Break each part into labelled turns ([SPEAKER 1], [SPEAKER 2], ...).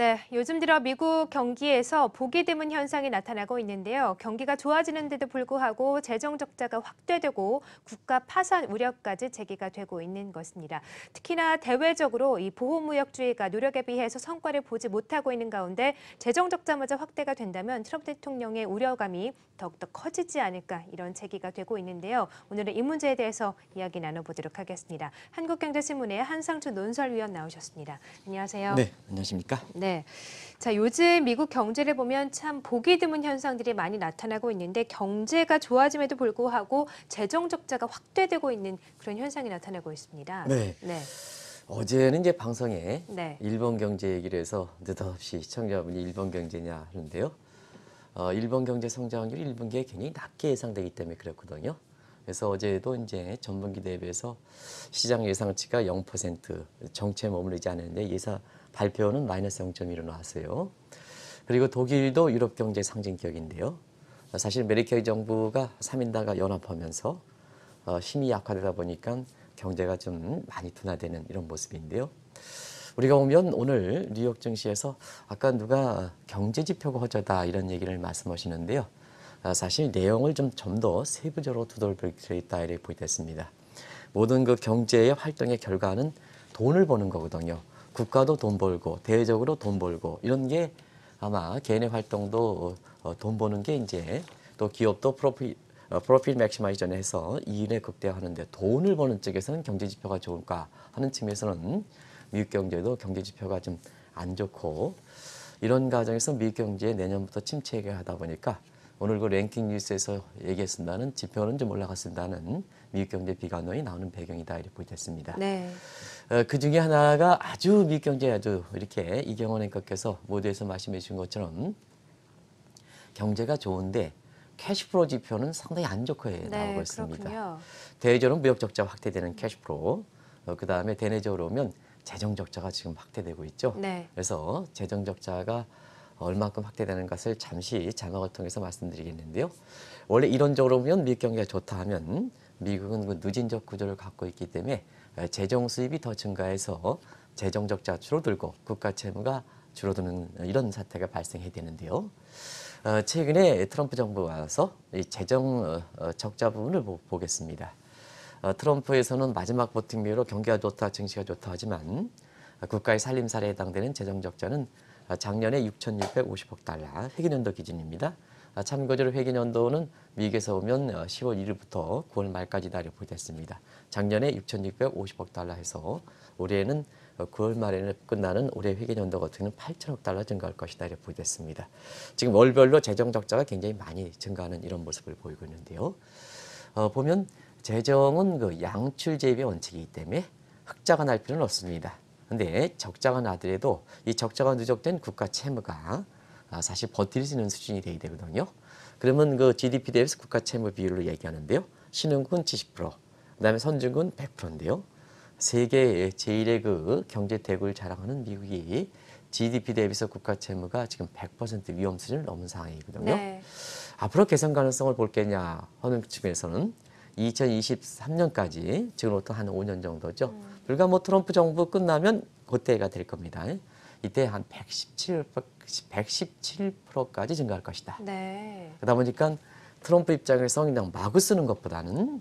[SPEAKER 1] 네, 요즘 들어 미국 경기에서 보기 드문 현상이 나타나고 있는데요. 경기가 좋아지는데도 불구하고 재정 적자가 확대되고 국가 파산 우려까지 제기가 되고 있는 것입니다. 특히나 대외적으로 이 보호무역주의가 노력에 비해서 성과를 보지 못하고 있는 가운데 재정 적자마저 확대가 된다면 트럼프 대통령의 우려감이 더욱더 커지지 않을까 이런 제기가 되고 있는데요. 오늘은 이 문제에 대해서 이야기 나눠보도록 하겠습니다. 한국경제신문의 한상추 논설위원 나오셨습니다. 안녕하세요. 네, 안녕하십니까? 네. 네. 자, 요즘 미국 경제를 보면 참 보기 드문 현상들이 많이 나타나고 있는데 경제가 좋아짐에도 불구하고 재정 적자가 확대되고 있는 그런 현상이 나타나고 있습니다. 네. 네.
[SPEAKER 2] 어제는 이제 방송에 네. 일본 경제 얘기를 해서 느닷없이 시청자분이 일본 경제냐 하는데요. 어, 일본 경제 성장률이 1분기에 굉장히 낮게 예상되기 때문에 그랬거든요. 그래서 어제도 이제 전분기 대비해서 시장 예상치가 0% 정체에 머무르지 않았는데 예상 발표는 마이너스 0.1로 나왔어요. 그리고 독일도 유럽 경제 상징 기업인데요. 사실 메리켈 정부가 3인당과 연합하면서 어, 힘이 약화되다 보니까 경제가 좀 많이 둔화되는 이런 모습인데요. 우리가 보면 오늘 뉴욕 증시에서 아까 누가 경제 지표가 허저다 이런 얘기를 말씀하시는데요. 아, 사실 내용을 좀 좀 더 세부적으로 두들겨 있다 이렇게 보이됐습니다. 모든 그 경제의 활동의 결과는 돈을 버는 거거든요. 국가도 돈 벌고 대외적으로 돈 벌고 이런 게 아마 개인의 활동도 어, 돈 버는 게 이제 또 기업도 프로필 어, 프로필 맥시마이전에 해서 이윤의 극대화하는데 돈을 버는 쪽에서는 경제 지표가 좋을까 하는 측면에서는 미국 경제도 경제 지표가 좀 안 좋고 이런 과정에서 미국 경제 내년부터 침체하게 하다 보니까 오늘 그 랭킹 뉴스에서 얘기했습니다는 지표는 좀 올라갔습니다는 미국 경제 비관론이 나오는 배경이다 이렇게 보겠습니다. 네. 어, 그 중에 하나가 아주 미국 경제 아주 이렇게 이경원 앵커께서 모두에서 말씀해 주신 것처럼 경제가 좋은데 캐시프로 지표는 상당히 안 좋게 네, 나오고 있습니다. 대외적으로는 무역 적자 확대되는 캐시프로, 어, 그 다음에 대내적으로 오면 재정 적자가 지금 확대되고 있죠. 네. 그래서 재정 적자가 얼마큼 확대되는 것을 잠시 자막을 통해서 말씀드리겠는데요. 원래 이론적으로 보면 미국 경기가 좋다 하면 미국은 그 누진적 구조를 갖고 있기 때문에 재정 수입이 더 증가해서 재정적 자출로 들고 국가 채무가 줄어드는 이런 사태가 발생해야 되는데요. 어, 최근에 트럼프 정부가 와서 이 재정 어, 어, 적자 부분을 보, 겠습니다 트럼프에서는 마지막 보팅비로 경기가 좋다, 증시가 좋다 하지만 국가의 살림살이에 해당되는 재정 적자는 아, 작년에 6,650억 달러, 회계연도 기준입니다. 아, 참고적으로 회계연도는 미국에서 오면 10월 어, 1일부터 9월 말까지 달이 보됐습니다. 작년에 6,650억 달러 해서 올해는 9월 어, 말에는 끝나는 올해 회계연도가 어떻게는 8천억 달러 증가할 것이다 이렇게 보됐습니다. 지금 월별로 재정 적자가 굉장히 많이 증가하는 이런 모습을 보이고 있는데요. 어, 보면 재정은 그 양출 제입 원칙이기 때문에 흑자가 날 필요는 없습니다. 근데 적자가 나더라도 이 적자가 누적된 국가 채무가 아, 사실 버틸 수 있는 수준이 돼야 되거든요. 그러면 그 GDP 대비해서 국가 채무 비율로 얘기하는데요. 신흥국은 70%, 그다음에 선진국은 100%인데요. 세계 제일의 그 경제 대국을 자랑하는 미국이 GDP 대비해서 국가 채무가 지금 100% 위험 수준을 넘은 상황이거든요. 네. 앞으로 개선 가능성을 볼 게냐 하는 측면에서는 2023년까지 지금부터 한 5년 정도죠. 음. 그러니까 뭐 트럼프 정부 끝나면 그때가 될 겁니다. 이때 한 117, 117%까지 증가할 것이다.
[SPEAKER 1] 네.
[SPEAKER 2] 그러다 보니까 트럼프 입장에서 그냥 마구 쓰는 것보다는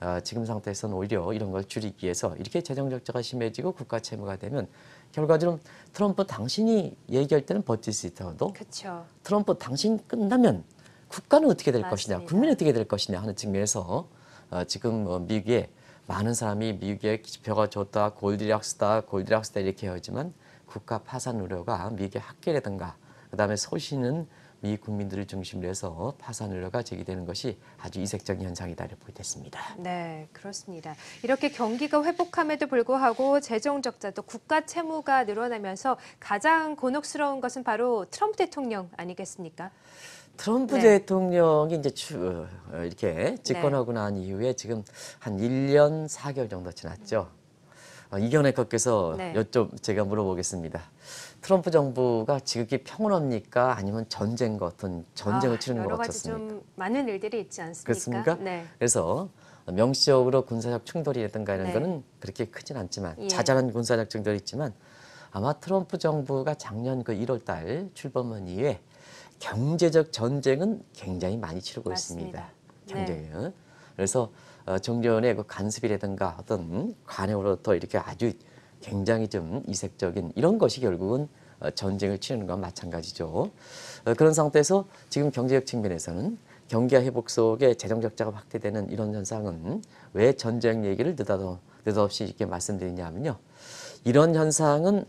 [SPEAKER 2] 어, 지금 상태에서는 오히려 이런 걸 줄이기 위해서 이렇게 재정적자가 심해지고 국가 채무가 되면 결과적으로 트럼프 당신이 얘기할 때는 버틸 수 있어도 그쵸. 트럼프 당신 끝나면 국가는 어떻게 될 맞습니다. 것이냐 국민이 어떻게 될 것이냐 하는 측면에서 어, 지금 어, 미국의 많은 사람이 미국의 지표가 좋다, 골디락스다, 골디락스다 이렇게 하지만 국가 파산 우려가 미국의 학계라든가 그다음에 소신은 미 국민들을 중심으로 해서 파산 우려가 제기되는 것이 아주 이색적인 현상이다 이렇게 보이됐습니다.
[SPEAKER 1] 네, 그렇습니다. 이렇게 경기가 회복함에도 불구하고 재정 적자 또 국가 채무가 늘어나면서 가장 곤혹스러운 것은 바로 트럼프 대통령 아니겠습니까?
[SPEAKER 2] 트럼프 네. 대통령이 이제 추, 어, 이렇게 네. 집권하고 네. 난 이후에 지금 한 1년 4개월 정도 지났죠. 어, 이견의것께서 네. 여쭤 제가 물어보겠습니다. 트럼프 정부가 지극히 평온합니까? 아니면 전쟁 같은 전쟁을 아, 치르는 것 같았습니까?
[SPEAKER 1] 좀 많은 일들이 있지 않습니까? 그렇습니까? 네.
[SPEAKER 2] 그래서 명시적으로 군사적 충돌이라든가 이런 네. 거는 그렇게 크진 않지만 예. 자잘한 군사적 충돌이 있지만 아마 트럼프 정부가 작년 그 1월 달 출범한 이후에 경제적 전쟁은 굉장히 많이 치르고 맞습니다. 있습니다. 경쟁은. 네. 그래서 어, 정전의 그 간섭이라든가 어떤 관행으로부터 이렇게 아주 굉장히 좀 이색적인 이런 것이 결국은 어, 전쟁을 치르는 건 마찬가지죠. 어, 그런 상태에서 지금 경제적 측면에서는 경기와 회복 속에 재정 적자가 확대되는 이런 현상은 왜 전쟁 얘기를 느닷없이 이렇게 말씀드리냐면요. 이런 현상은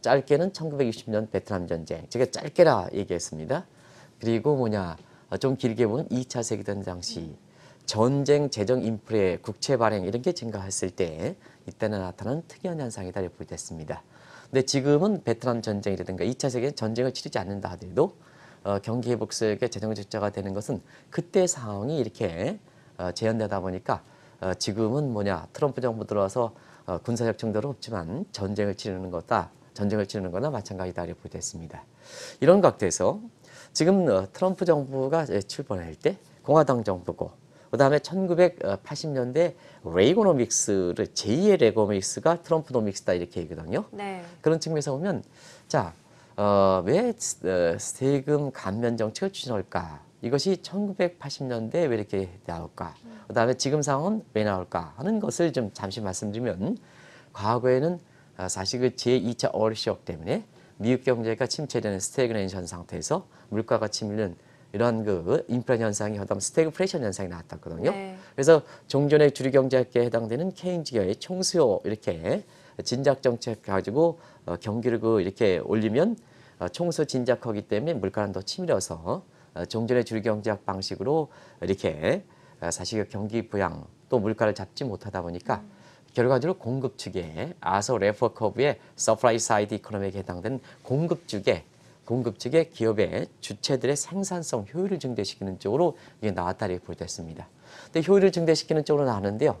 [SPEAKER 2] 짧게는 1960년 베트남 전쟁 제가 짧게라 얘기했습니다. 그리고 뭐냐 어, 좀 길게 보면 2차 세계대전 당시 전쟁, 재정 인프레, 국채 발행 이런 게 증가했을 때 이때는 나타난 특이한 현상이다 이렇게 됐습니다. 근데 지금은 베트남 전쟁이라든가 2차 세계 전쟁을 치르지 않는다 하더라도 어, 경기 회복 속에 재정 적자가 되는 것은 그때 상황이 이렇게 어, 재현되다 보니까 어, 지금은 뭐냐 트럼프 정부 들어와서 어, 군사적 정도는 없지만 전쟁을 치르는 거다 전쟁을 치르는 거나 마찬가지다 이렇게 보도했습니다. 이런 각도에서 지금 어, 트럼프 정부가 출범할 때 공화당 정부고 그 다음에 1980년대 레이고노믹스를 제2의 레고믹스가 트럼프노믹스다 이렇게 얘기거든요. 네. 그런 측면에서 보면 자, 어, 왜 어, 세금 감면 정책을 추진할까? 이것이 1980년대에 왜 이렇게 나올까? 음. 그 다음에 지금 상황은 왜 나올까? 하는 것을 좀 잠시 말씀드리면 과거에는 아, 사실 그 제2차 어리쇼크 때문에 미국 경제가 침체되는 스테그네이션 상태에서 물가가 치밀는 이런 그 인플레 현상이 하다면 스태그프레션 현상이 나왔었거든요 네. 그래서 종전의 주류 경제학계에 해당되는 케인즈의 지 총수요 이렇게 진작 정책 가지고 어, 경기를 그 이렇게 올리면 어, 총수 진작하기 때문에 물가는 더 치밀어서 어, 종전의 주류 경제학 방식으로 이렇게 어, 사실 그 경기 부양 또 물가를 잡지 못하다 보니까 음. 결과적으로 공급 측에 아서 레퍼 커브의 서플라이 사이드 이코노미에 해당된 공급 측에 공급 측의 기업의 주체들의 생산성 효율을 증대시키는 쪽으로 이게 나왔다 리포트했습니다. 근데 효율을 증대시키는 쪽으로 나왔는데요.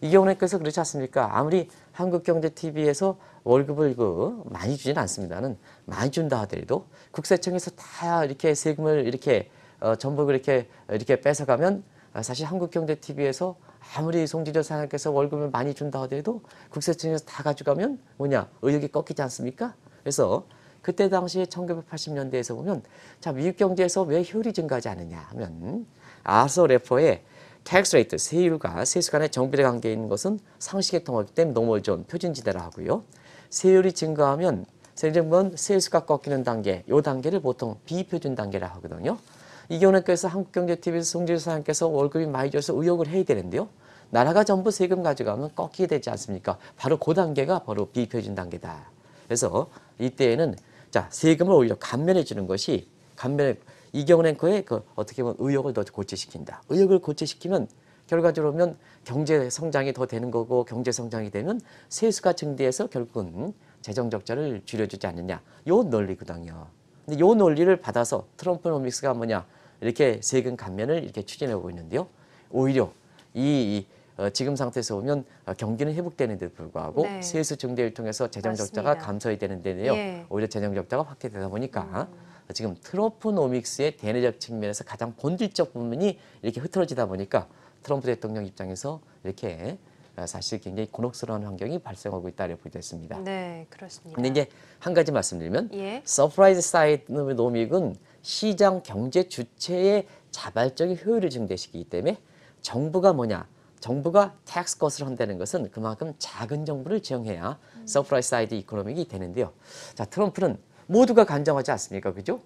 [SPEAKER 2] 이 경우에 그래서 그렇지 않습니까? 아무리 한국경제TV에서 월급을 그 많이 주진 않습니다는 많이 준다 하더라도 국세청에서 다 이렇게 세금을 이렇게 어, 전부 이렇게 이렇게 뺏어가면 사실 한국경제TV에서 아무리 송지려 사장께서 월급을 많이 준다 하더라도 국세청에서 다 가져가면 뭐냐 의욕이 꺾이지 않습니까? 그래서 그때 당시 1980년대에서 보면 자 미국 경제에서 왜 효율이 증가하지 않느냐 하면 아서 래퍼의 텍스 레이트 세율과 세수 간의 정비례 관계에 있는 것은 상식의 통합이기 때문에 노멀존 표준지대라 하고요. 세율이 증가하면 세정은 뭐 세수가 꺾이는 단계, 요 단계를 보통 비표준 단계라 하거든요. 이경래께서 한국경제TV 송재수사님께서 월급이 많이 줘서 의혹을 해야 되는데요. 나라가 전부 세금 가져가면 꺾이게 되지 않습니까? 바로 그 단계가 바로 비표진 단계다. 그래서 이때에는 자 세금을 오히려 감면해 주는 것이 감면해 이경은 앵커의 그 어떻게 보면 의욕을 더 고체시킨다. 의욕을 고체시키면 결과적으로 보면 경제 성장이 더 되는 거고 경제 성장이 되면 세수가 증대해서 결국은 재정 적자를 줄여주지 않느냐. 요 논리거든요. 근데 요 논리를 받아서 트럼프노믹스가 뭐냐. 이렇게 세금 감면을 이렇게 추진하고 있는데요. 오히려 이, 이 어, 지금 상태에서 보면 어, 경기는 회복되는 데도 불구하고 네. 세수 증대를 통해서 재정 적자가 감소해 되는데요. 예. 오히려 재정 적자가 확대되다 보니까 음. 어, 지금 트럼프노믹스의 대내적 측면에서 가장 본질적 부분이 이렇게 흐트러지다 보니까 트럼프 대통령 입장에서 이렇게 어, 사실 굉장히 곤혹스러운 환경이 발생하고 있다 이렇게 보여졌습니다.
[SPEAKER 1] 네, 그렇습니다. 근데 이제
[SPEAKER 2] 한 가지 말씀드리면 예. 서프라이즈 사이드 노믹은 시장 경제 주체의 자발적인 효율을 증대시키기 때문에 정부가 뭐냐 정부가 텍스 것을 한다는 것은 그만큼 작은 정부를 지형해야 음. 서프라이즈 사이드 이코노믹이 되는데요. 자 트럼프는 모두가 간정하지 않습니까? 그죠?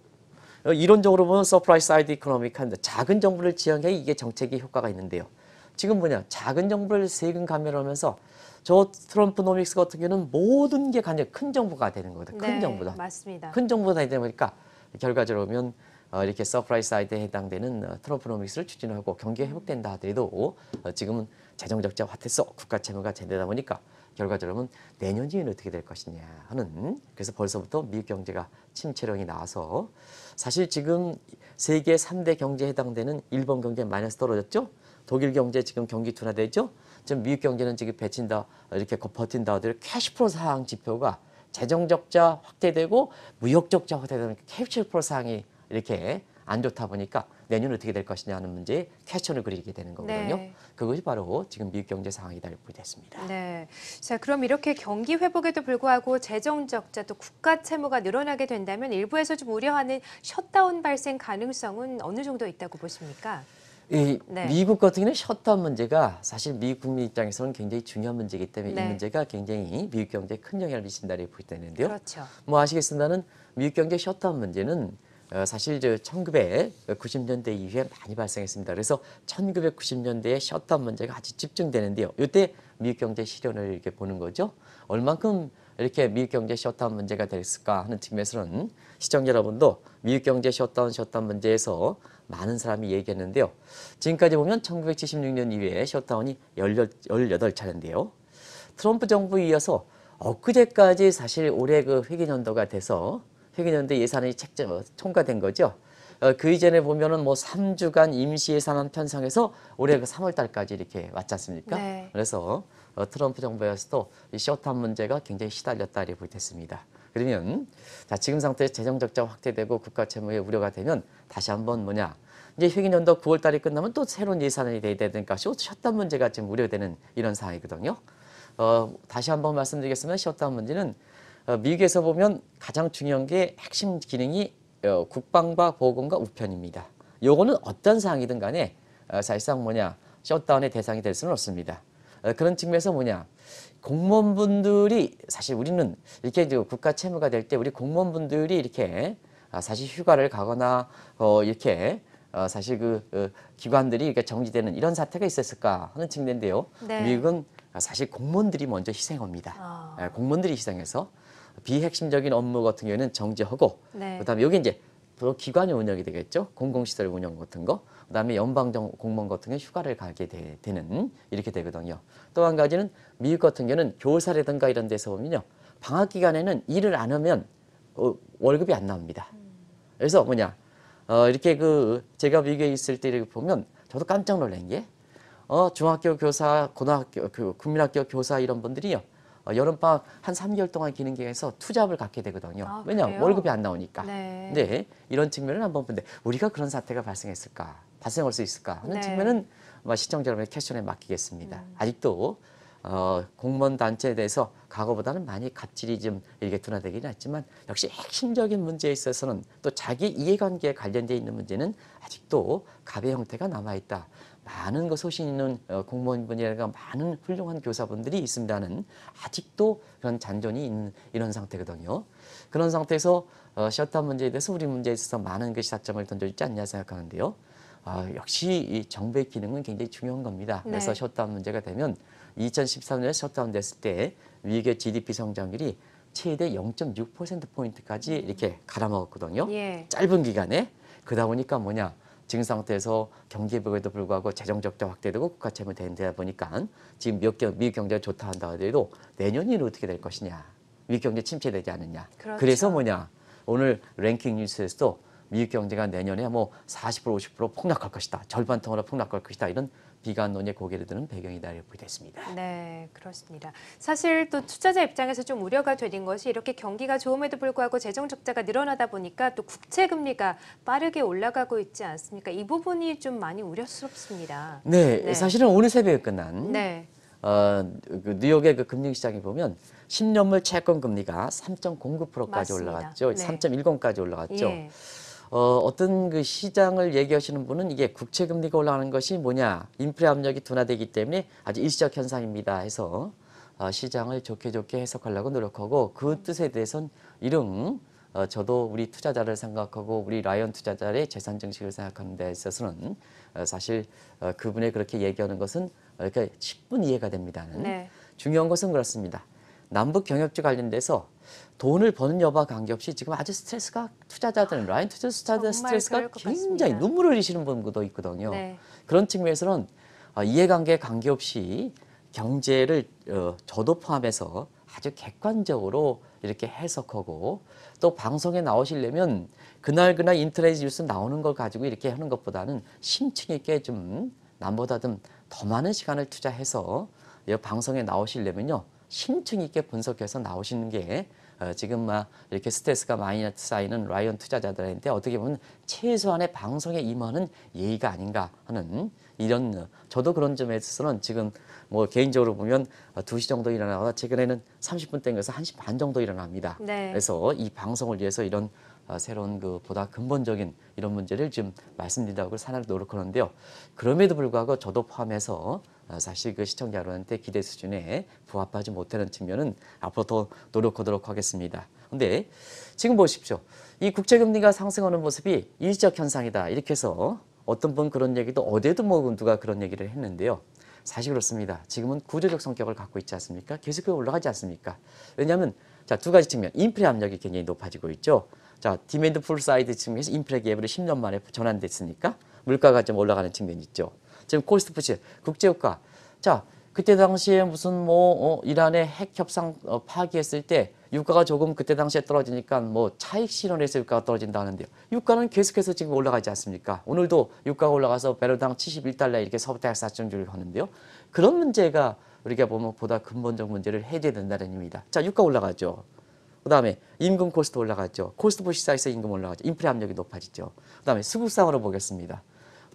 [SPEAKER 2] 어, 이론적으로 보면 서프라이즈 사이드 이코노믹 한데 작은 정부를 지형해 이게 정책의 효과가 있는데요. 지금 뭐냐 작은 정부를 세금 감면하면서 저 트럼프 노믹스 같은 경우는 모든 게 간접 큰 정부가 되는 거거든요. 큰 네, 정부다. 맞습니다. 큰정부다 되다 보니까 결과적으로 보면 어, 이렇게 서프라이즈 사이드에 해당되는 어, 트럼프노믹스를 추진하고 경기가 회복된다 하더라도 어, 지금은 재정적자 화태서 국가 채무가 제대다 보니까 결과적으로는 내년이면 어떻게 될 것이냐 하는 그래서 벌써부터 미국 경제가 침체령이 나와서 사실 지금 세계 3대 경제에 해당되는 일본 경제 마이너스 떨어졌죠? 독일 경제 지금 경기 둔화되죠? 지금 미국 경제는 지금 배친다 이렇게 버틴다 하더라도 캐시프로 상황 지표가 재정 적자 확대되고 무역 적자 확대되는 캡슐 프로상이 이렇게 안 좋다 보니까 내년 어떻게 될 것이냐 하는 문제에 캐션을 그리게 되는 거거든요. 네. 그것이 바로 지금 미국 경제 상황이다 보겠습니다
[SPEAKER 1] 네. 자, 그럼 이렇게 경기 회복에도 불구하고 재정 적자 또 국가 채무가 늘어나게 된다면 일부에서 좀 우려하는 셧다운 발생 가능성은 어느 정도 있다고 보십니까?
[SPEAKER 2] 이 네. 미국 같은 경우는 셧다운 문제가 사실 미국 국민 입장에서는 굉장히 중요한 문제이기 때문에 네. 이 문제가 굉장히 미국 경제에 큰 영향을 미친다고 보게 되는데요. 그렇죠. 뭐 아시겠습니다는 미국 경제 셧다운 문제는 어, 사실 저 1990년대 이후에 많이 발생했습니다. 그래서 1990년대에 셧다운 문제가 아주 집중되는데요. 이때 미국 경제 실현을 이렇게 보는 거죠. 얼만큼 이렇게 미국 경제 셧다운 문제가 됐을까 하는 측면에서는 시청자 여러분도 미국 경제 셧다운 셧다운 문제에서 많은 사람이 얘기했는데요. 지금까지 보면 1976년 이후에 셧다운이 18차례인데요. 트럼프 정부에 이어서 엊그제까지 사실 올해 그 회계연도가 돼서 회계연도 예산이 책, 정 통과된 거죠. 어, 그 이전에 보면은 뭐 3주간 임시 예산안 편성해서 올해 그 3월 달까지 이렇게 왔지 않습니까? 네. 그래서 어, 트럼프 정부에서도 이 셧한 문제가 굉장히 시달렸다 이렇게 보게 됐습니다. 그러면 자 지금 상태에 재정적자 확대되고 국가 채무의 우려가 되면 다시 한번 뭐냐 이제 회계연도 9월달이 끝나면 또 새로운 예산이 돼야 되니까 셧다운 문제가 지금 우려되는 이런 상황이거든요. 어, 다시 한번 말씀드리겠습니다. 셧다운 문제는 어, 미국에서 보면 가장 중요한 게 핵심 기능이 어, 국방과 보건과 우편입니다. 요거는 어떤 상황이든 간에 어, 사실상 뭐냐 셧다운의 대상이 될 수는 없습니다. 어, 그런 측면에서 뭐냐 공무원분들이 사실 우리는 이렇게 국가 채무가 될 때 우리 공무원분들이 이렇게 아, 사실 휴가를 가거나 어 이렇게 어 사실 그 어, 기관들이 이렇게 정지되는 이런 사태가 있었을까 하는 측면인데요. 네. 미국은 사실 공무원들이 먼저 희생합니다. 아. 예, 공무원들이 희생해서 비핵심적인 업무 같은 경우에는 정지하고 네. 그다음에 여기 이제 앞 그 기관이 운영이 되겠죠. 공공시설 운영 같은 거. 그다음에 연방 정 공무원 같은 경우 휴가를 가게 되, 는 이렇게 되거든요. 또 한 가지는 미국 같은 경우는 교사라든가 이런 데서 보면요. 방학 기간에는 일을 안 하면 어, 월급이 안 나옵니다. 그래서 뭐냐 어, 이렇게 그 제가 미국에 있을 때 이렇게 보면 저도 깜짝 놀란 게 어, 중학교 교사, 고등학교, 그 국민학교 교사 이런 분들이요. 어, 여름방학 한 3개월 동안 기능계에서 투잡을 갖게 되거든요. 아, 왜냐? 그래요? 월급이 안 나오니까.
[SPEAKER 1] 네. 네.
[SPEAKER 2] 이런 측면을 한번 본데 우리가 그런 사태가 발생했을까? 발생할 수 있을까? 하는 네. 측면은 시청자 여러분의 캐션에 맡기겠습니다. 음. 아직도 어, 공무원 단체에 대해서 과거보다는 많이 갑질이 좀 이렇게 둔화되긴 했지만 역시 핵심적인 문제에 있어서는 또 자기 이해관계에 관련돼 있는 문제는 아직도 갑의 형태가 남아있다. 많은 그 소신 있는 어, 공무원분이라든가 많은 훌륭한 교사분들이 있습니다는 아직도 그런 잔존이 있는 이런 상태거든요. 그런 상태에서 어, 셧다 문제에 대해서 우리 문제에 있어서 많은 것이 사점을 던져있지 않냐 생각하는데요. 아, 역시 이 정부의 기능은 굉장히 중요한 겁니다. 네. 그래서 셧다운 문제가 되면 2013년에 셧다운 됐을 때 위계 의 GDP 성장률이 최대 0.6%포인트까지 이렇게 갈아먹었거든요. 예. 짧은 기간에. 그러다 보니까 뭐냐. 지금 상태에서 경기회복에도 불구하고 재정적자 확대되고 국가채무 대응되다 보니까 지금 몇 개, 미국 경제가 좋다 한다 하더라도 내년에는 어떻게 될 것이냐. 미국 경제 침체되지 않느냐. 그렇죠. 그래서 뭐냐. 오늘 랭킹 뉴스에서도 미국 경제가 내년에 뭐 40% 50% 폭락할 것이다. 절반통으로 폭락할 것이다. 이런 비관론의 고개를 드는 배경이다 이렇게 볼 됐습니다.
[SPEAKER 1] 네, 그렇습니다. 사실 또 투자자 입장에서 좀 우려가 되는 것이 이렇게 경기가 좋음에도 불구하고 재정 적자가 늘어나다 보니까 또 국채 금리가 빠르게 올라가고 있지 않습니까? 이 부분이 좀 많이 우려스럽습니다. 네, 네. 사실은 오늘
[SPEAKER 2] 새벽에 끝난 네. 어, 그 뉴욕의 그 금융 시장에 보면 10년물 채권 금리가 3.09%까지 올라갔죠. 네. 3.10까지 올라갔죠. 예. 어, 어떤 그 시장을 얘기하시는 분은 이게 국채 금리가 올라가는 것이 뭐냐 인플레 압력이 둔화되기 때문에 아주 일시적 현상입니다 해서 어, 시장을 좋게 좋게 해석하려고 노력하고 그 뜻에 대해선 이름 어, 저도 우리 투자자를 생각하고 우리 라이언 투자자의 재산 증식을 생각하는 데 있어서는 어, 사실 어, 그분의 그렇게 얘기하는 것은 이렇게 10분 이해가 됩니다 네. 중요한 것은 그렇습니다. 남북 경협지 관련돼서 돈을 버는 여부 관계없이 지금 아주 스트레스가 투자자들은 라인 투자자들 스트레스가 굉장히 눈물 을 흘리시는 분도 있거든요. 네. 그런 측면에서는 아, 이해관계 관계없이 경제를 어, 저도 포함해서 아주 객관적으로 이렇게 해석하고 또 방송에 나오시려면 그날 그날 인터넷 뉴스 나오는 걸 가지고 이렇게 하는 것보다는 심층 있게 좀 남보다 좀 더 많은 시간을 투자해서 방송에 나오시려면요 심층 있게 분석해서 나오시는 게 어, 지금 막 이렇게 스트레스가 많이 쌓이는 라이언 투자자들한테 어떻게 보면 최소한의 방송에 임하는 예의가 아닌가 하는 이런 어, 저도 그런 점에서는 있어 지금 뭐 개인적으로 보면 두시 정도 일어나다 최근에는 삼십 분 땡겨서 한시반 정도 일어납니다. 네. 그래서 이 방송을 위해서 이런 어, 새로운 그 보다 근본적인 이런 문제를 지금 말씀드리려고 사하를 그 노력하는데요. 그럼에도 불구하고 저도 포함해서 어, 사실 그 시청자 여러분한테 기대 수준에 부합하지 못하는 측면은 앞으로 더 노력하도록 하겠습니다. 근데 지금 보십시오. 이 국제금리가 상승하는 모습이 일시적 현상이다. 이렇게 해서 어떤 분 그런 얘기도 어제도 뭐 누가 그런 얘기를 했는데요. 사실 그렇습니다. 지금은 구조적 성격을 갖고 있지 않습니까? 계속해서 올라가지 않습니까? 왜냐하면 자 두 가지 측면, 인플레 압력이 굉장히 높아지고 있죠. 자 디맨드 풀 사이드 측면에서 인플레 갭으로 10년 만에 전환됐으니까 물가가 좀 올라가는 측면이 있죠. 지금 코스트푸시 국제유가. 자, 그때 당시에 무슨 뭐 어, 이란의 핵 협상 어, 파기했을 때 유가가 조금 그때 당시에 떨어지니까 뭐 차익 실현해서 유가가 떨어진다는데요. 유가는 계속해서 지금 올라가지 않습니까? 오늘도 유가가 올라가서 배럴당 71달러 이렇게 서부터학 4.6를 하는데요. 그런 문제가 우리가 보면 보다 근본적 문제를 해제해야 된다는 입니다. 자, 유가 올라가죠. 그 다음에 임금 코스트 올라가죠. 코스트 부시사에서 임금 올라가죠. 인플레 압력이 높아지죠. 그 다음에 수급상으로 보겠습니다.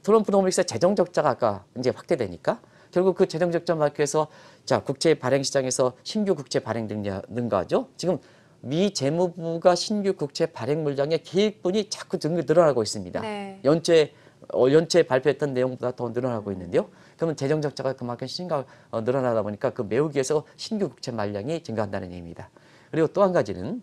[SPEAKER 2] 트럼프 노믹스 재정 적자가 아까 이제 확대되니까 결국 그 재정 적자 마크에서 자 국채 발행 시장에서 신규 국채 발행 능가죠. 지금 미 재무부가 신규 국채 발행 물량의 계획분이 자꾸 늘어나고 있습니다. 네. 연체 어, 연체 발표했던 내용보다 더 늘어나고 있는데요. 그러면 재정 적자가 그만큼 심각 어, 늘어나다 보니까 그매우기해서 신규 국채 말량이 증가한다는 얘기입니다. 그리고 또 한 가지는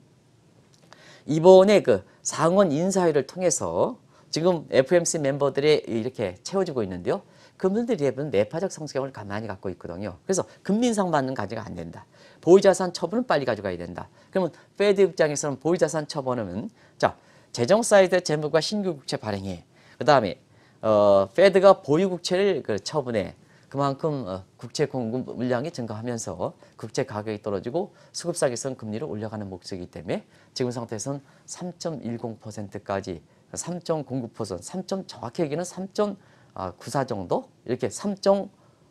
[SPEAKER 2] 이번에 그 상원 인사회를 통해서 지금 FMC 멤버들이 이렇게 채워지고 있는데요. 그분들이 대부분 내파적 성격을 가만히 갖고 있거든요. 그래서 금리 인상 받는 가지가 안 된다. 보유자산 처분은 빨리 가져가야 된다. 그러면 페드 입장에서는 보유자산 처분은 자 재정 사이드 재무과 신규 국채 발행해. 그 다음에 어, 페드가 보유 국채를 그 처분해. 그만큼 어, 국채 공급 물량이 증가하면서 국채 가격이 떨어지고 수급사기선 금리를 올려가는 목적이기 때문에 지금 상태에서는 3.10%까지 3.09%, 3점 정확히 얘기는 3.94 아, 정도 이렇게 3.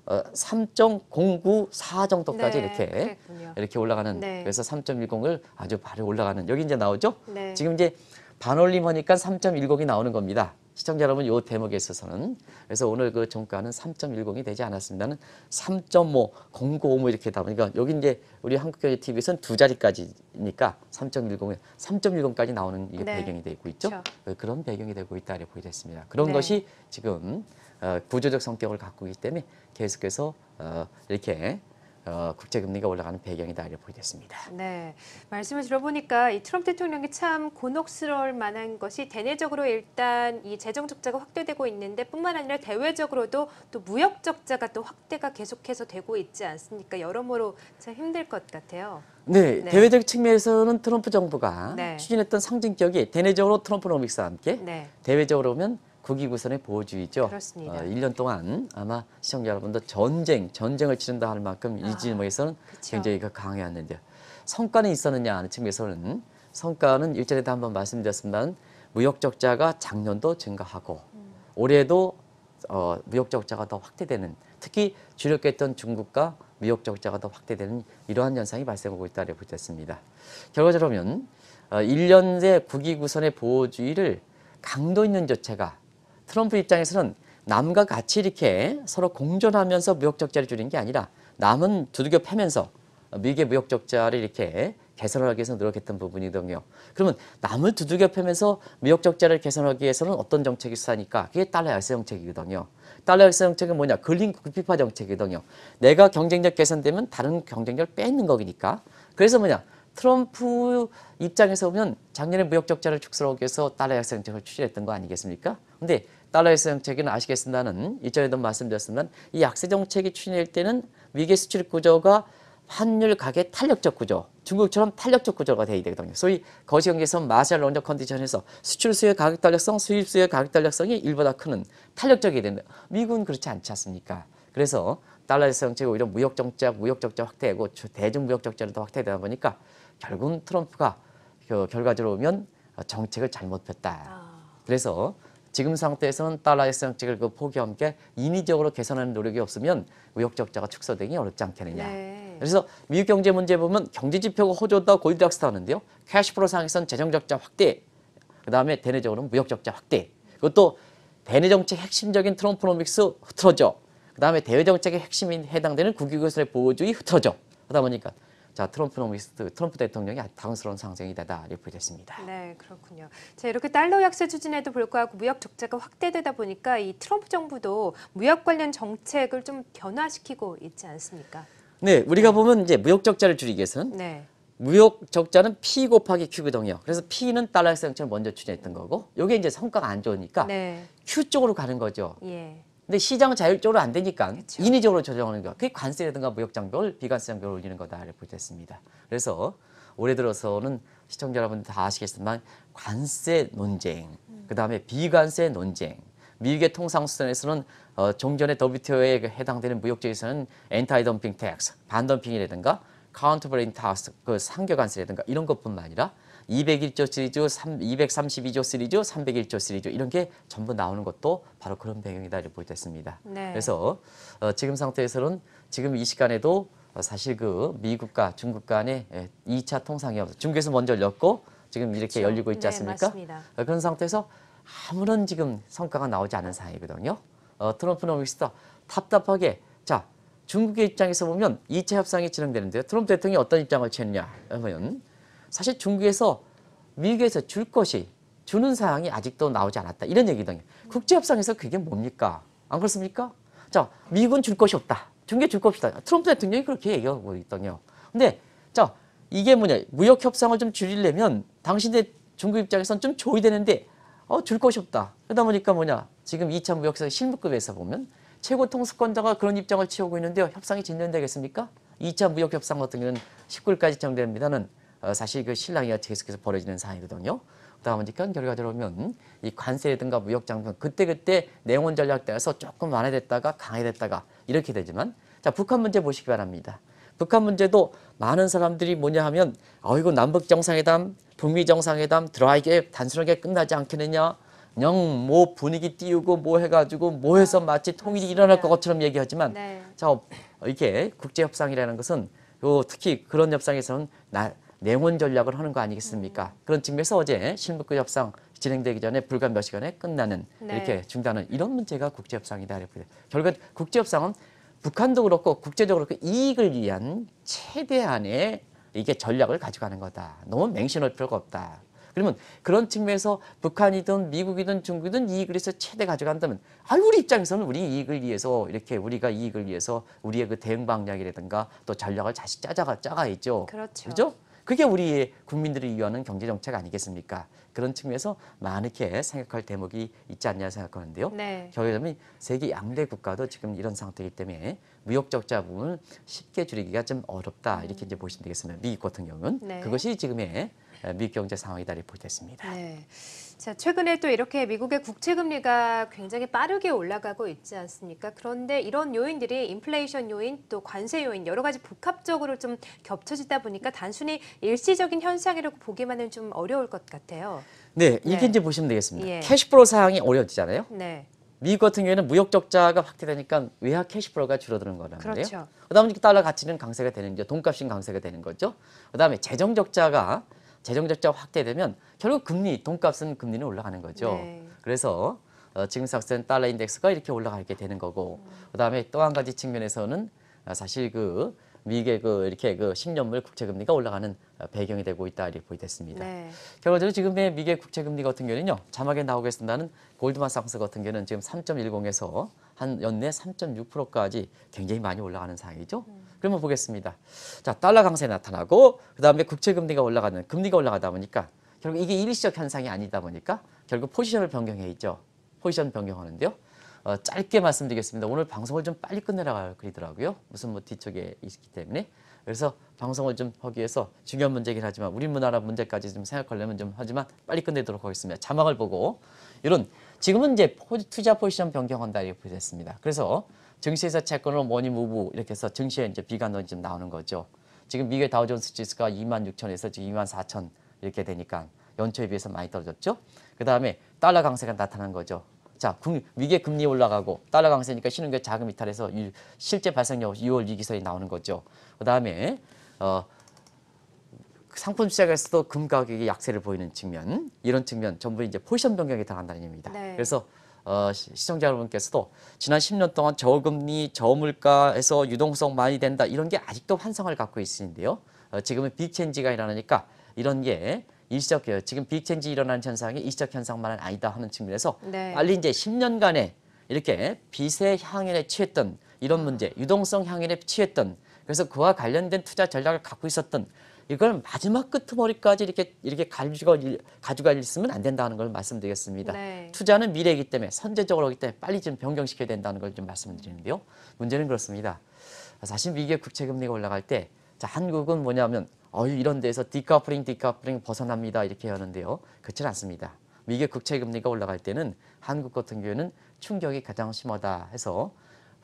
[SPEAKER 2] 3.094 어, 정도까지 네, 이렇게 그랬군요. 이렇게 올라가는 네. 그래서 3.10을 아주 바로 올라가는 여기 이제 나오죠? 네. 지금 이제 반올림 하니까 3.10이 나오는 겁니다. 시청자 여러분 요 대목에 있어서는 그래서 오늘 그 종가는 3.10이 되지 않았습니다는 3.5, 공고 5 이렇게 다 보니까 여기 이제 우리 한국경제 TV에서는 두 자리까지니까 3.10, 3.10까지 나오는 이게 네. 배경이 되고 있죠. 그렇죠. 그런 배경이 되고 있다 이렇게 보여졌습니다. 그런 네. 것이 지금 어, 구조적 성격을 갖고 있기 때문에 계속해서 어, 이렇게 어, 국제 금리가 올라가는 배경이다 이렇게 보이겠습니다
[SPEAKER 1] 네, 말씀을 들어보니까 이 트럼프 대통령이 참 곤혹스러울 만한 것이 대내적으로 일단 이 재정 적자가 확대되고 있는데 뿐만 아니라 대외적으로도 또 무역 적자가 또 확대가 계속해서 되고 있지 않습니까? 여러모로 참 힘들 것 같아요. 네, 네. 대외적
[SPEAKER 2] 측면에서는 트럼프 정부가 네. 추진했던 상징격이 대내적으로 트럼프노믹스와 함께 네. 대외적으로 보면 국기구선의 보호주의죠. 그렇습니다. 어, 1년 동안 아마 시청자 여러분도 전쟁, 전쟁을 치른다 할 만큼 이 지역에서는 아, 굉장히 그 강해왔는데 성과는 있었느냐 하는 측면에서는 성과는 일전에도 한번 말씀드렸습니다만 무역적자가 작년도 증가하고 음. 올해도 어, 무역적자가 더 확대되는 특히 주력했던 중국과 무역적자가 더 확대되는 이러한 현상이 발생하고 있다고 보셨습니다. 결과적으로 보면 어, 1년의 국기구선의 보호주의를 강도 있는 조치가 트럼프 입장에서는 남과 같이 이렇게 서로 공존하면서 무역 적자를 줄인 게 아니라 남은 두들겨 패면서 미국의 무역 적자를 이렇게 개선하기 위해서 노력했던 부분이거든요. 그러면 남을 두들겨 패면서 무역 적자를 개선하기 위해서는 어떤 정책이 수사니까 그게 달러 약세 정책이거든요. 달러 약세 정책은 뭐냐? 글린 급피파 정책이거든요. 내가 경쟁력 개선되면 다른 경쟁력을 빼는 거니까. 그래서 뭐냐? 트럼프 입장에서 보면 작년에 무역 적자를 축소하기 위해서 달러 약세 정책을 추진했던 거 아니겠습니까? 근데 달러 약세 정책은 아시겠습니다는 일전에도 말씀드렸지만이 약세 정책이 추진할 때는 위국 수출 구조가 환율 가격 탄력적 구조, 중국처럼 탄력적 구조가 돼야 되거든요. 소위 거시 경기에서 마샬 론저 컨디션에서 수출 수요 가격 탄력성, 수입 수요 가격 탄력성이 일보다 크는 탄력적이 된다. 미국은 그렇지 않지 않습니까? 그래서 달러 약세 정책이 오히려 무역 정책, 무역 적자 확대하고 대중 무역 적자를 더 확대되다 보니까 결국은 트럼프가 그 결과적으로 보면 정책을 잘못폈다 아. 그래서 지금 상태에서는 달러의 정책을 그포기 함께 인위적으로 개선하는 노력이 없으면 무역적자가 축소되기 어렵지 않겠느냐. 네. 그래서 미국 경제 문제 보면 경제 지표가 호조다 골드락스타 하는데요. 캐시프로 상에서는 재정적자 확대, 그다음에 대내적으로는 무역적자 확대. 그것도 대내 정책 핵심적인 트럼프노믹스 흐트러져. 그다음에 대외 정책의 핵심인 해당되는 국유기술의 보호주의 흐트러져. 하다 보니까 자 트럼프 노미스트 트럼프 대통령이 당황스러운 상징이 되다 이렇게 됐습니다.
[SPEAKER 1] 네 그렇군요. 자 이렇게 달러 약세 추진에도 불구하고 무역 적자가 확대되다 보니까 이 트럼프 정부도 무역 관련 정책을 좀 변화시키고 있지 않습니까?
[SPEAKER 2] 네 우리가 보면 이제 무역 적자를 줄이기 위해서는 네. 무역 적자는 P 곱하기 Q 비동이요. 그래서 P는 달러 약세정책을 먼저 추진했던 거고 이게 이제 성과가 안 좋으니까 네. Q 쪽으로 가는 거죠. 예. 근데 시장은 자율적으로 안 되니까 그렇 인위적으로 조정하는 거. 그게 관세라든가 무역장벽을 비관세장벽을 올리는 거다 이렇게 볼수 있습니다 그래서 올해 들어서는 시청자 여러분 들다 아시겠지만 관세 논쟁, 음. 그다음에 비관세 논쟁, 미국의 통상수단에서는 어, 종전의 WTO에 해당되는 무역지에서는 엔타이덤핑 텍스, 반덤핑이라든가 카운터브레인 타스, 그상계 관세라든가 이런 것뿐만 아니라 201조 시리즈, 3, 232조 시리즈, 301조 시리즈 이런 게 전부 나오는 것도 바로 그런 배경이다 이렇게 볼수 있습니다. 네. 그래서 어, 지금 상태에서는 지금 이 시간에도 어, 사실 그 미국과 중국 간의 2차 예, 통상이요 중국에서 먼저 열렸고 지금 이렇게 그렇죠. 열리고 있지 네, 않습니까? 네, 어, 그런 상태에서 아무런 지금 성과가 나오지 않은 상황이거든요. 어, 트럼프 노믹스터 답답하게 자 중국의 입장에서 보면 2차 협상이 진행되는데요. 트럼프 대통령이 어떤 입장을 취했냐 하면 사실 중국에서 미국에서 줄 것이 주는 사항이 아직도 나오지 않았다. 이런 얘기거든요. 국제협상에서 그게 뭡니까? 안 그렇습니까? 자, 미국은 줄 것이 없다. 중국이 줄 것이 없다. 트럼프 대통령이 그렇게 얘기하고 있더니요. 근데 자, 이게 뭐냐. 무역 협상을 좀 줄이려면 당신들 중국 입장에선 좀 줘야 되는데 어, 줄 것이 없다. 그러다 보니까 뭐냐. 지금 2차 무역협상 실무급에서 보면 최고 통수권자가 그런 입장을 취하고 있는데요. 협상이 진전되겠습니까? 2차 무역협상 같은 경우는 19일까지 정됩니다는 어, 사실 그 신랑이와 계속해서 벌어지는 사이거든요. 그러다 보니까 결과적으로 보면 이 관세라든가 무역장관 그때그때 냉온 전략 따라서 조금 완화됐다가 강화됐다가 이렇게 되지만 자 북한 문제 보시기 바랍니다. 북한 문제도 많은 사람들이 뭐냐 하면 어이구 남북 정상회담, 북미 정상회담 드라이게 단순하게 끝나지 않겠느냐 그냥 뭐 분위기 띄우고 뭐 해가지고 뭐 해서 마치 통일이 일어날 네. 것처럼 얘기하지만 네. 자 이렇게 국제 협상이라는 것은 요 특히 그런 협상에서는 나, 냉원 전략을 하는 거 아니겠습니까? 음. 그런 측면에서 어제 실무급 협상 진행되기 전에 불과 몇 시간에 끝나는 네. 이렇게 중단은 이런 문제가 국제 협상이다 이렇게 결국 국제 협상은 북한도 그렇고 국제적으로 그 이익을 위한 최대한의 이게 전략을 가져가는 거다. 너무 맹신할 필요가 없다. 그러면 그런 측면에서 북한이든 미국이든 중국이든 이익을 위 해서 최대 가져간다면 아 우리 입장에서는 우리 이익을 위해서 이렇게 우리가 이익을 위해서 우리의 그 대응 방향이라든가 또 전략을 다시 짜자가 짜가 있죠. 그렇죠. 그렇죠? 그게 우리 국민들을 위하는 경제정책 아니겠습니까? 그런 측면에서 많게 생각할 대목이 있지 않냐 생각하는데요. 네. 결국에는 세계 양대 국가도 지금 이런 상태이기 때문에 무역 적자 부분을 쉽게 줄이기가 좀 어렵다 이렇게 음. 이제 보시면 되겠습니다. 미국 같은 경우는 네. 그것이 지금의 미 경제 상황이다 리포트했습니다.
[SPEAKER 1] 네. 자, 최근에 또 이렇게 미국의 국채 금리가 굉장히 빠르게 올라가고 있지 않습니까? 그런데 이런 요인들이 인플레이션 요인 또 관세 요인 여러 가지 복합적으로 좀 겹쳐지다 보니까 단순히 일시적인 현상이라고 보기만은 좀 어려울 것 같아요.
[SPEAKER 2] 네, 이게 네. 이제 보시면 되겠습니다. 예. 캐시프로 상황이 어려워지잖아요. 네. 미국 같은 경우에는 무역 적자가 확대되니까 외화 캐시프로가 줄어드는 거란 말이에요. 그렇죠. 그다음에 달러 가치는 강세가 되는 이제 돈값이 강세가 되는 거죠. 그다음에 재정 적자가 재정적자 확대되면 결국 금리, 돈값은 금리는 올라가는 거죠. 네. 그래서 어, 지금 삭성 달러 인덱스가 이렇게 올라가게 되는 거고 음. 그다음에 또 한 가지 측면에서는 어, 사실 그 미국의 그 이렇게 그 10년물 국채 금리가 올라가는 어, 배경이 되고 있다 이렇게 보이됐습니다. 네. 결과적으로 지금의 미국의 국채 금리 같은 경우는요. 자막에 나오겠습니다는 골드만삭스 같은 경우는 지금 3.10에서 한 연내 3.6%까지 굉장히 많이 올라가는 상황이죠. 음. 그러면 보겠습니다. 자, 달러 강세 나타나고 그다음에 국채 금리가 올라가는 금리가 올라가다 보니까 결국 이게 일시적 현상이 아니다 보니까 결국 포지션을 변경해 있죠. 포지션 변경하는데요. 어, 짧게 말씀드리겠습니다. 오늘 방송을 좀 빨리 끝내라 그러더라고요. 무슨 뭐 뒤쪽에 있기 때문에. 그래서 방송을 좀 하기 위해서 중요한 문제긴 하지만 우리 문화라 문제까지 좀 생각하려면 좀 하지만 빨리 끝내도록 하겠습니다. 자막을 보고 이런 지금은 이제 포, 투자 포지션 변경한다 이렇게 됐습니다. 그래서 증시에서 채권으로 머니 무브 이렇게 해서 증시에 이제 비관론이 좀 나오는 거죠. 지금 미국의 다우존스 지수가 2만 6천에서 지금 2만 4천 이렇게 되니까 연초에 비해서 많이 떨어졌죠. 그 다음에 달러 강세가 나타난 거죠. 자, 미국의 금리 올라가고 달러 강세니까 신용계 자금 이탈에서 실제 발생력 6월 위기설이 나오는 거죠. 그 다음에 어, 상품 시장에서도 금 가격이 약세를 보이는 측면 이런 측면 전부 이제 포지션 변경이 당한다는 얘기입니다. 네. 그래서 어, 시청자 여러분께서도 지난 10년 동안 저금리, 저물가에서 유동성 많이 된다 이런 게 아직도 환상을 갖고 있는데요. 으 어, 지금은 빅체인지가 일어나니까 이런 게 일시적 어, 지금 빅체인지 일어나는 현상이 일시적 현상만은 아니다 하는 측면에서 네. 빨리 이제 10년간에 이렇게 빚의 향연에 취했던 이런 아. 문제, 유동성 향연에 취했던 그래서 그와 관련된 투자 전략을 갖고 있었던 이걸 마지막 끄트머리까지 이렇게 이렇게 가지고 가져가 있으면 안 된다는 걸 말씀드리겠습니다. 네. 투자는 미래이기 때문에 선제적으로 하기 때문에 빨리 좀 변경시켜야 된다는 걸 좀 말씀드리는데요. 문제는 그렇습니다. 사실 미국의 국채 금리가 올라갈 때 자, 한국은 뭐냐면 어유 이런 데서 디카프링 디카프링 벗어납니다 이렇게 하는데요. 그렇지 않습니다. 미국의 국채 금리가 올라갈 때는 한국 같은 경우에는 충격이 가장 심하다 해서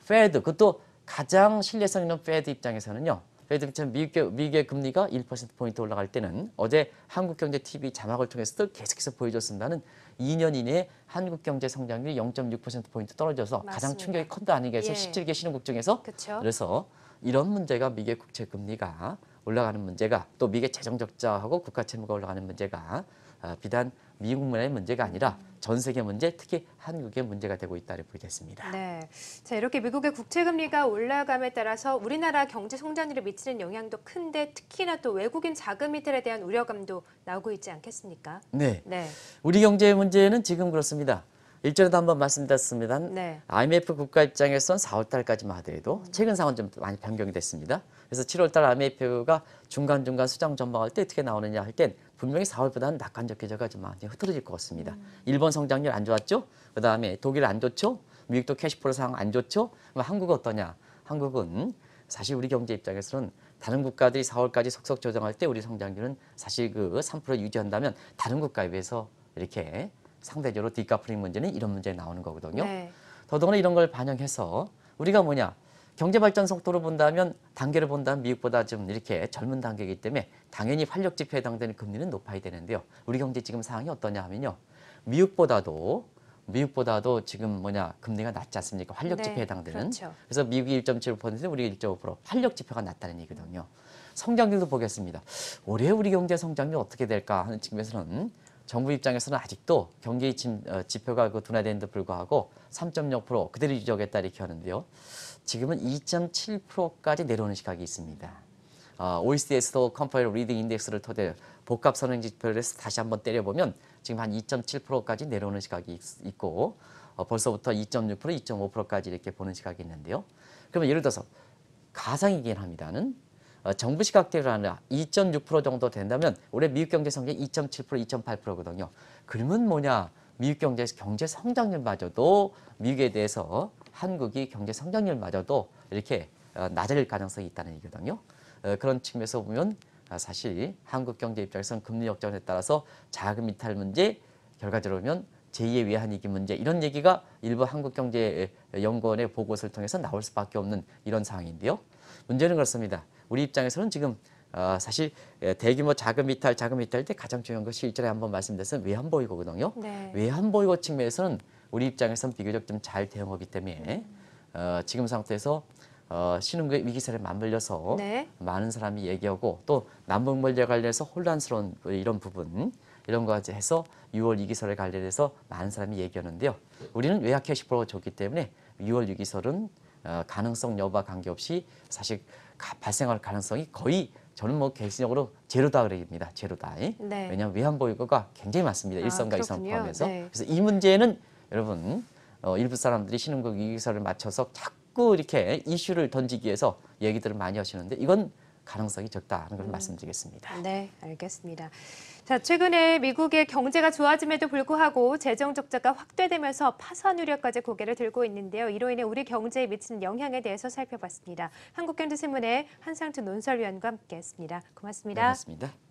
[SPEAKER 2] 페드 그것도 가장 신뢰성 있는 페드 입장에서는요. 예를 들면 미국의, 미국의 금리가 1%포인트 올라갈 때는 어제 한국경제TV 자막을 통해서도 계속해서 보여줬습니다는 2년 이내에 한국 경제 성장률이 0.6%포인트 떨어져서 맞습니다. 가장 충격이 컸다 아니겠어요? 예. 17개 신흥국 중에서. 그쵸? 그래서 이런 문제가 미국의 국채 금리가 올라가는 문제가 또 미국의 재정 적자하고 국가 채무가 올라가는 문제가 아, 비단 미국만의 문제가 아니라 전 세계 문제, 특히 한국의 문제가 되고 있다를 보겠습니다.
[SPEAKER 1] 네, 자 이렇게 미국의 국채 금리가 올라감에 따라서 우리나라 경제 성장률에 미치는 영향도 큰데 특히나 또 외국인 자금 이탈에 대한 우려감도 나오고 있지 않겠습니까?
[SPEAKER 2] 네, 네. 우리 경제의 문제는 지금 그렇습니다. 일전에도 한번 말씀드렸습니다. 네. IMF 국가 입장에선 4월 달까지만 하더라도 최근 상황 좀 많이 변경이 됐습니다. 그래서 7월 달 IMF가 중간중간 수정 전망할 때 어떻게 나오느냐 할 땐 분명히 4월보다는 낙관적 기저가 좀 많이 흐트러질 것 같습니다. 음. 일본 성장률 안 좋았죠? 그다음에 독일 안 좋죠? 미국도 캐시프로 상황 안 좋죠? 그럼 한국은 어떠냐? 한국은 사실 우리 경제 입장에서는 다른 국가들이 4월까지 속속 조정할 때 우리 성장률은 사실 그 3% 유지한다면 다른 국가에 비해서 이렇게 상대적으로 디카프링 문제는 이런 문제 나오는 거거든요. 네. 더더구나 이런 걸 반영해서 우리가 뭐냐 경제 발전 속도로 본다면 단계를 본다면 미국보다 좀 이렇게 젊은 단계이기 때문에 당연히 활력 지표에 해당되는 금리는 높아야 되는데요. 우리 경제 지금 상황이 어떠냐 하면요. 미국보다도 미국보다도 지금 뭐냐 금리가 낮지 않습니까? 활력 지표에 네, 해당되는. 네, 그렇죠. 그래서 미국이 1.7%인데 우리 1.5% 활력 지표가 낮다는 얘기거든요. 성장률도 보겠습니다. 올해 우리 경제 성장률 어떻게 될까 하는 측면에서는 정부 입장에서는 아직도 경기 어, 지표가 그 둔화되는데 불구하고 3.0% 그대로 유지하겠다 이렇게 하는데요. 지금은 2.7%까지 내려오는 시각이 있습니다. 어, OECD에서도 컴파일 리딩 인덱스를 토대로 복합 선행 지표를 다시 한번 때려보면 지금 한 2.7%까지 내려오는 시각이 있고 어, 벌써부터 2.6%, 2.5%까지 이렇게 보는 시각이 있는데요. 그러면 예를 들어서 가상이긴 합니다는 어, 정부 시각대로 하는 2.6% 정도 된다면 올해 미국 경제 성장이 2.7% 2.8%거든요. 그러면 뭐냐? 미국 경제 경제 성장률마저도 미국에 대해서 한국이 경제 성장률마저도 이렇게 어, 낮아질 가능성이 있다는 얘기거든요. 어, 그런 측면에서 보면 아, 사실 한국 경제 입장에서는 금리 역전에 따라서 자금 이탈 문제, 결과적으로 보면 제2의 외환위기 문제 이런 얘기가 일부 한국경제연구원의 보고서를 통해서 나올 수밖에 없는 이런 상황인데요. 문제는 그렇습니다. 우리 입장에서는 지금 어, 사실 예, 대규모 자금 이탈, 자금 이탈 때 가장 중요한 것이 일전에 한번 말씀드렸던 외환 보이거든요. 네. 외환 보유거 측면에서는 우리 입장에서는 비교적 좀 잘 대응하기 때문에 어, 지금 상태에서 어, 신흥국의 위기세를 맞물려서 네. 많은 사람이 얘기하고 또 남북 문제 관련해서 혼란스러운 이런 부분 이런 거 해서 6월 위기설에 관련해서 많은 사람이 얘기하는데요. 우리는 외화 캐시프로가 좋기 때문에 6월 위기설은 어, 가능성 여부와 관계없이 사실 발생할 가능성이 거의 저는 뭐 개인적으로 제로다 그럽니다. 제로다. 네. 왜냐하면 외환보유가 굉장히 많습니다. 일선과 아, 이선 포함해서. 네. 그래서 이 문제는 여러분 어, 일부 사람들이 신흥국 위기설을 맞춰서 자꾸 이렇게 이슈를 던지기 위해서 얘기들을 많이 하시는데 이건 가능성이 적다 는걸 음. 말씀드리겠습니다.
[SPEAKER 1] 네, 알겠습니다. 자, 최근에 미국의 경제가 좋아짐에도 불구하고 재정 적자가 확대되면서 파산 우려까지 고개를 들고 있는데요. 이로 인해 우리 경제에 미치는 영향에 대해서 살펴봤습니다. 한국경제신문의 한상준 논설위원과 함께했습니다. 고맙습니다. 네, 고맙습니다.